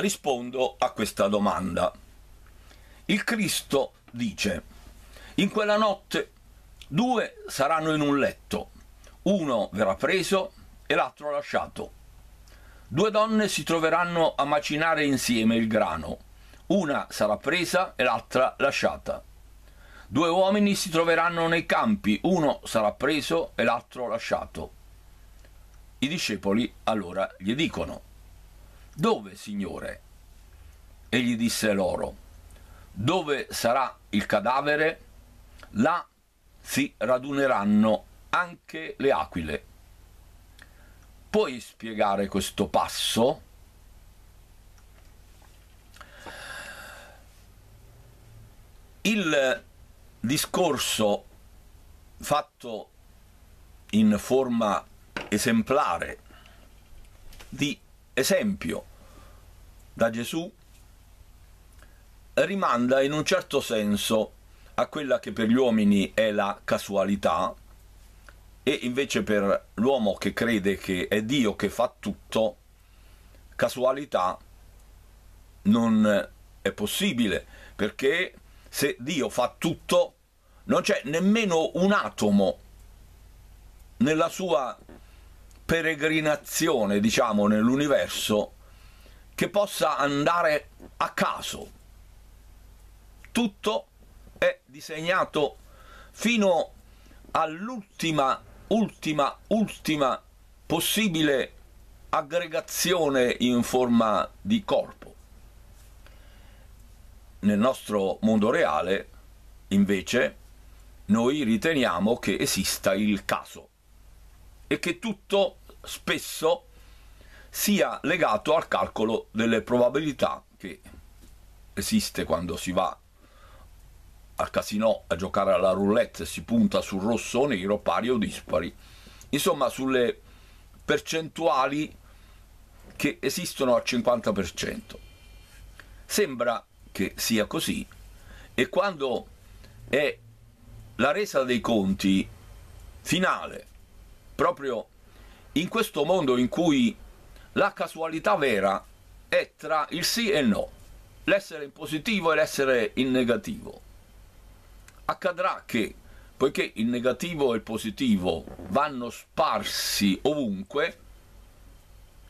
rispondo a questa domanda. Il Cristo dice, in quella notte due saranno in un letto, uno verrà preso e l'altro lasciato. Due donne si troveranno a macinare insieme il grano, una sarà presa e l'altra lasciata. Due uomini si troveranno nei campi, uno sarà preso e l'altro lasciato. I discepoli allora gli dicono, dove, Signore? Egli disse loro, dove sarà il cadavere, là si raduneranno anche le aquile. Puoi spiegare questo passo? Il discorso fatto in forma esemplare, di esempio, da Gesù rimanda in un certo senso a quella che per gli uomini è la casualità e invece per l'uomo che crede che è Dio che fa tutto, casualità non è possibile, perché se Dio fa tutto non c'è nemmeno un atomo nella sua peregrinazione, diciamo, nell'universo che possa andare a caso. Tutto è disegnato fino all'ultima, ultima, ultima possibile aggregazione in forma di corpo. Nel nostro mondo reale, invece, noi riteniamo che esista il caso e che tutto spesso sia legato al calcolo delle probabilità che esiste quando si va al casino a giocare alla roulette si punta sul rosso o nero, pari o dispari, insomma sulle percentuali che esistono al 50%. Sembra che sia così e quando è la resa dei conti finale, proprio in questo mondo in cui la casualità vera è tra il sì e il no, l'essere in positivo e l'essere in negativo. Accadrà che, poiché il negativo e il positivo vanno sparsi ovunque,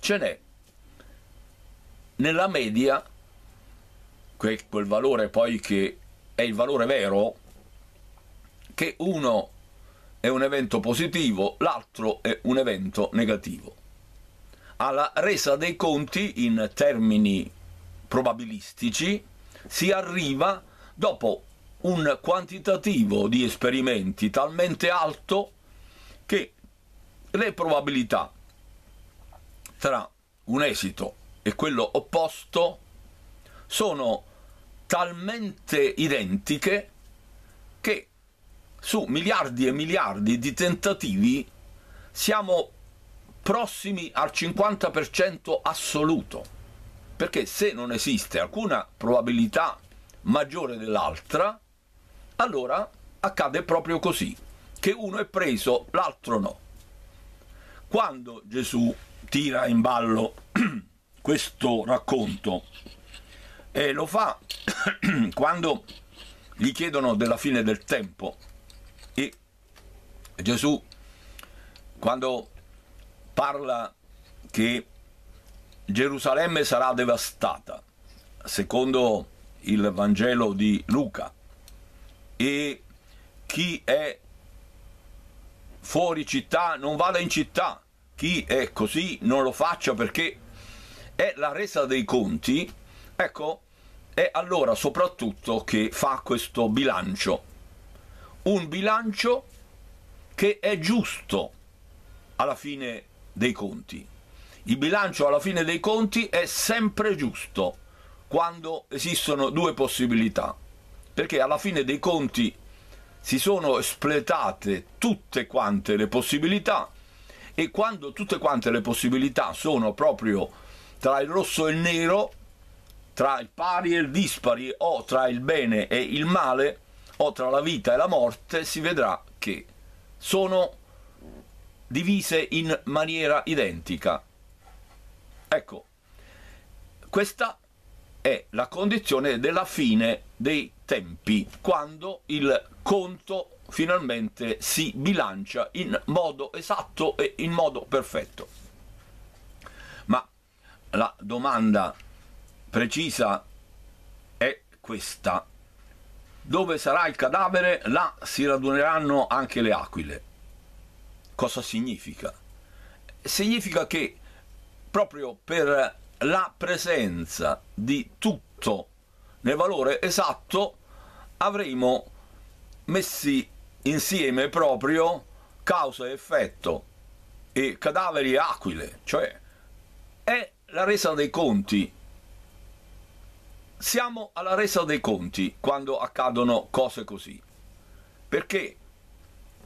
ce n'è nella media quel valore poi che è il valore vero che uno è un evento positivo l'altro è un evento negativo alla resa dei conti in termini probabilistici si arriva dopo un quantitativo di esperimenti talmente alto che le probabilità tra un esito e quello opposto sono talmente identiche che su miliardi e miliardi di tentativi siamo prossimi al 50% assoluto, perché se non esiste alcuna probabilità maggiore dell'altra, allora accade proprio così, che uno è preso, l'altro no. Quando Gesù tira in ballo questo racconto e lo fa quando gli chiedono della fine del tempo e Gesù quando parla che Gerusalemme sarà devastata, secondo il Vangelo di Luca, e chi è fuori città non vada in città, chi è così non lo faccia perché è la resa dei conti, ecco, è allora soprattutto che fa questo bilancio, un bilancio che è giusto alla fine dei conti. Il bilancio alla fine dei conti è sempre giusto quando esistono due possibilità, perché alla fine dei conti si sono espletate tutte quante le possibilità e quando tutte quante le possibilità sono proprio tra il rosso e il nero, tra il pari e il dispari o tra il bene e il male o tra la vita e la morte, si vedrà che sono divise in maniera identica. Ecco, questa è la condizione della fine dei tempi, quando il conto finalmente si bilancia in modo esatto e in modo perfetto. Ma la domanda precisa è questa. Dove sarà il cadavere, là si raduneranno anche le aquile. Cosa significa? Significa che proprio per la presenza di tutto nel valore esatto avremo messi insieme proprio causa e effetto e cadaveri e aquile, cioè è la resa dei conti. Siamo alla resa dei conti quando accadono cose così, perché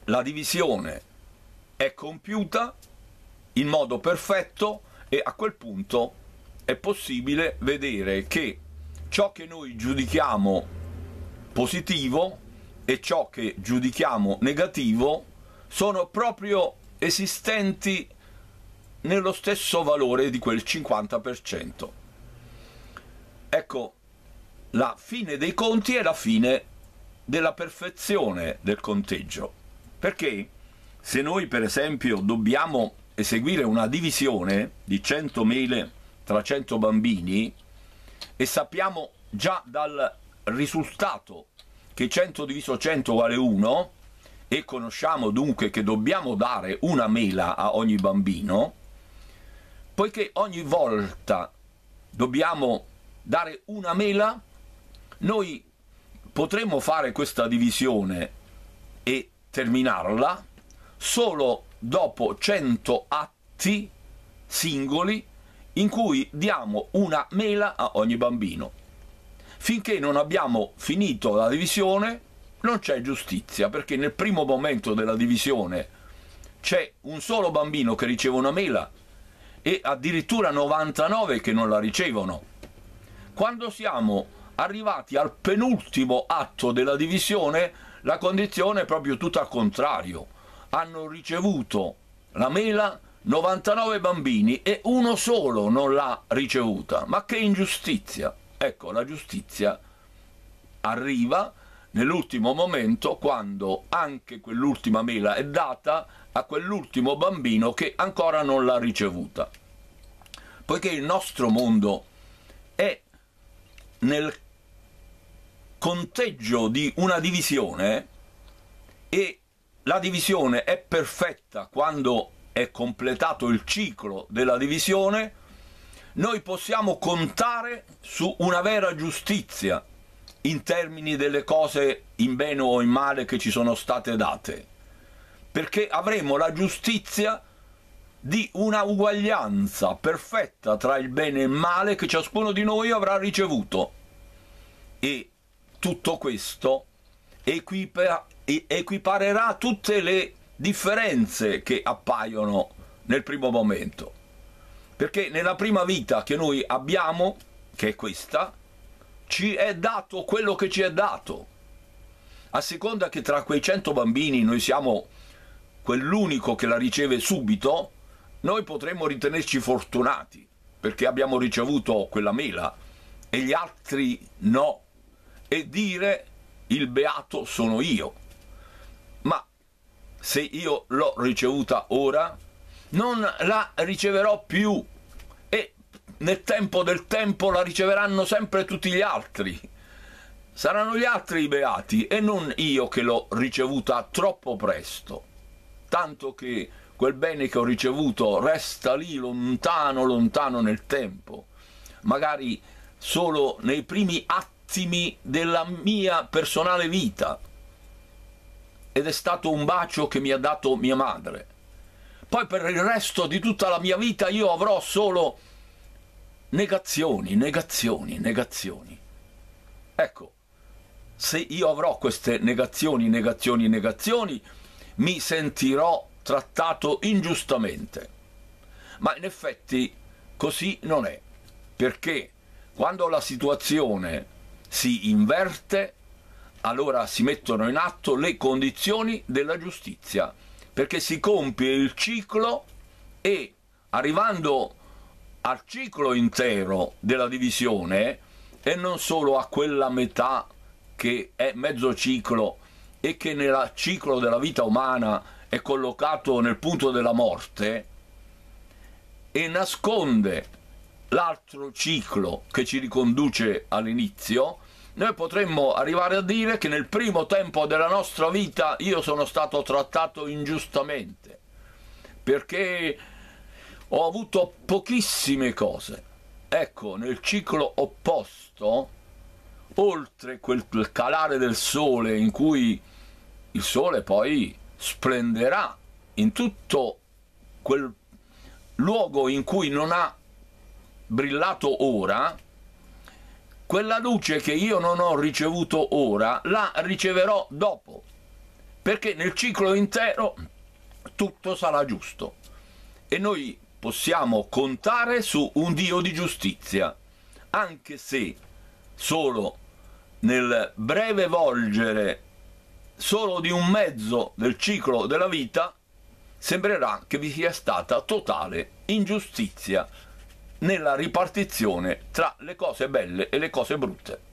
la divisione è compiuta in modo perfetto e a quel punto è possibile vedere che ciò che noi giudichiamo positivo e ciò che giudichiamo negativo sono proprio esistenti nello stesso valore di quel 50%. Ecco, la fine dei conti è la fine della perfezione del conteggio, perché se noi per esempio dobbiamo eseguire una divisione di 100 mele tra 100 bambini e sappiamo già dal risultato che 100 diviso 100 vale 1 e conosciamo dunque che dobbiamo dare una mela a ogni bambino, poiché ogni volta dobbiamo dare una mela, noi potremmo fare questa divisione e terminarla solo dopo 100 atti singoli in cui diamo una mela a ogni bambino. Finché non abbiamo finito la divisione non c'è giustizia, perché nel primo momento della divisione c'è un solo bambino che riceve una mela e addirittura 99 che non la ricevono. Quando siamo arrivati al penultimo atto della divisione, la condizione è proprio tutta al contrario hanno ricevuto la mela 99 bambini e uno solo non l'ha ricevuta. Ma che ingiustizia! Ecco, la giustizia arriva nell'ultimo momento quando anche quell'ultima mela è data a quell'ultimo bambino che ancora non l'ha ricevuta. Poiché il nostro mondo è nel conteggio di una divisione e la divisione è perfetta quando è completato il ciclo della divisione, noi possiamo contare su una vera giustizia in termini delle cose in bene o in male che ci sono state date, perché avremo la giustizia di una uguaglianza perfetta tra il bene e il male che ciascuno di noi avrà ricevuto. E tutto questo equipa- equiparerà tutte le differenze che appaiono nel primo momento. Perché nella prima vita che noi abbiamo, che è questa, ci è dato quello che ci è dato. A seconda che tra quei 100 bambini noi siamo quell'unico che la riceve subito, noi potremmo ritenerci fortunati perché abbiamo ricevuto quella mela e gli altri no. E dire il beato sono io. Ma se io l'ho ricevuta ora, non la riceverò più e nel tempo del tempo la riceveranno sempre tutti gli altri. Saranno gli altri i beati e non io che l'ho ricevuta troppo presto, tanto che quel bene che ho ricevuto resta lì lontano, lontano nel tempo, magari solo nei primi atti attimi della mia personale vita ed è stato un bacio che mi ha dato mia madre. Poi per il resto di tutta la mia vita io avrò solo negazioni, negazioni, negazioni. Ecco, se io avrò queste negazioni, negazioni, negazioni, mi sentirò trattato ingiustamente. Ma in effetti così non è, perché quando la situazione si inverte, allora si mettono in atto le condizioni della giustizia, perché si compie il ciclo e arrivando al ciclo intero della divisione e non solo a quella metà che è mezzo ciclo e che nel ciclo della vita umana è collocato nel punto della morte e nasconde l'altro ciclo che ci riconduce all'inizio, noi potremmo arrivare a dire che nel primo tempo della nostra vita io sono stato trattato ingiustamente, perché ho avuto pochissime cose. Ecco, nel ciclo opposto, oltre quel calare del sole in cui il sole poi splenderà in tutto quel luogo in cui non ha brillato ora, quella luce che io non ho ricevuto ora la riceverò dopo, perché nel ciclo intero tutto sarà giusto e noi possiamo contare su un Dio di giustizia, anche se solo nel breve volgere solo di un mezzo del ciclo della vita sembrerà che vi sia stata totale ingiustizia nella ripartizione tra le cose belle e le cose brutte.